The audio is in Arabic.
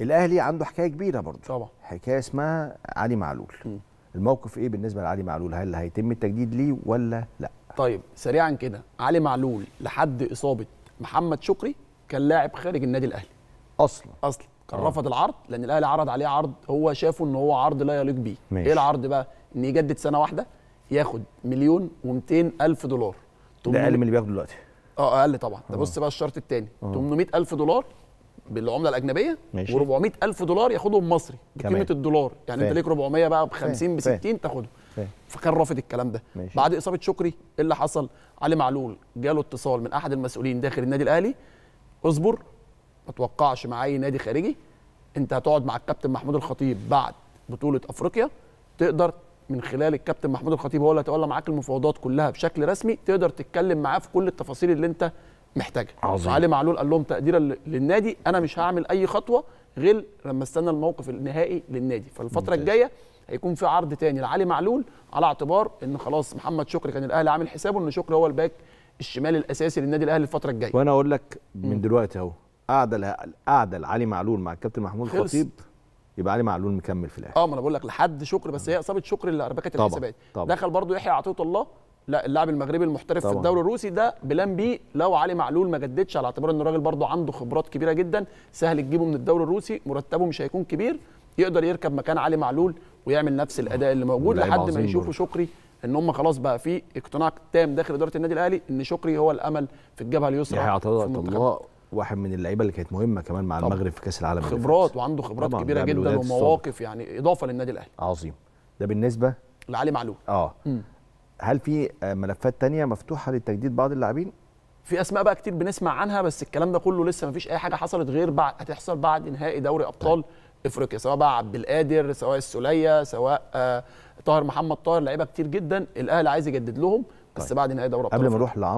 الاهلي عنده حكايه كبيره برضه طبعا حكايه اسمها علي معلول م. الموقف ايه بالنسبه لعلي معلول هل هيتم التجديد ليه ولا لا طيب سريعا كده علي معلول لحد اصابه محمد شكري كان لاعب خارج النادي الاهلي اصلا اصلا كان آه. رفض العرض لان الاهلي عرض عليه عرض هو شافه ان هو عرض لا يليق بيه ماشي. ايه العرض بقى ان يجدد سنه واحده ياخد مليون و الف دولار ده اقل من اللي بياخده دلوقتي اه اقل طبعا ده آه. بص بقى الشرط الثاني 800 آه. الف دولار بالعمله الاجنبيه ماشي. و400 الف دولار ياخدهم مصري بقيمه الدولار يعني انت ليك 400 بقى ب 50 ب 60 تاخدهم فكان رافض الكلام ده ماشي. بعد اصابه شكري ايه اللي حصل علي معلول جاله اتصال من احد المسؤولين داخل النادي الاهلي اصبر ما توقعش مع اي نادي خارجي انت هتقعد مع الكابتن محمود الخطيب بعد بطوله افريقيا تقدر من خلال الكابتن محمود الخطيب هو اللي هيتولى معاك المفاوضات كلها بشكل رسمي تقدر تتكلم معاه في كل التفاصيل اللي انت محتاجها عظيم علي معلول قال لهم تقديرا للنادي انا مش هعمل اي خطوه غير لما استنى الموقف النهائي للنادي فالفتره الجايه هيكون في عرض تاني لعلي معلول على اعتبار ان خلاص محمد شكري كان الاهلي عامل حسابه ان شكري هو الباك الشمال الاساسي للنادي الاهلي الفتره الجايه وانا اقول لك من دلوقتي اهو قعدة قعدة لعلي معلول مع الكابتن محمود الخطيب يبقى علي معلول مكمل في الاهلي اه ما انا بقول لك لحد شكري بس هي اصابه شكري اللي اربكت الحسابات دخل برضو يحيى عطيه الله لا اللاعب المغربي المحترف طبعا. في الدوري الروسي ده بلان بي لو علي معلول ما جددش على اعتبار ان الراجل برضه عنده خبرات كبيره جدا سهل تجيبه من الدوري الروسي مرتبه مش هيكون كبير يقدر يركب مكان علي معلول ويعمل نفس الاداء اللي موجود لحد ما يشوفوا شكري ان هم خلاص بقى في اقتناع تام داخل اداره النادي الاهلي ان شكري هو الامل في الجبهه اليسرى يحيى يعني الله واحد من اللعيبه اللي كانت مهمه كمان مع طبعا. المغرب في كاس العالم خبرات وعنده خبرات كبيره جدا ومواقف يعني اضافه للنادي الاهلي عظيم ده بالنسبه لعلي معلول اه م. هل في آه، ملفات تانية مفتوحه لتجديد بعض اللاعبين في اسماء بقى كتير بنسمع عنها بس الكلام ده كله لسه مفيش اي حاجه حصلت غير بعد هتحصل بعد نهائي دوري ابطال طيب. افريقيا سواء بقى عبد القادر سواء السوليه سواء آه، طاهر محمد طاهر لعيبه كتير جدا الاهلي عايز يجدد لهم بس طيب. بعد نهائي دوري ابطال قبل ما نروح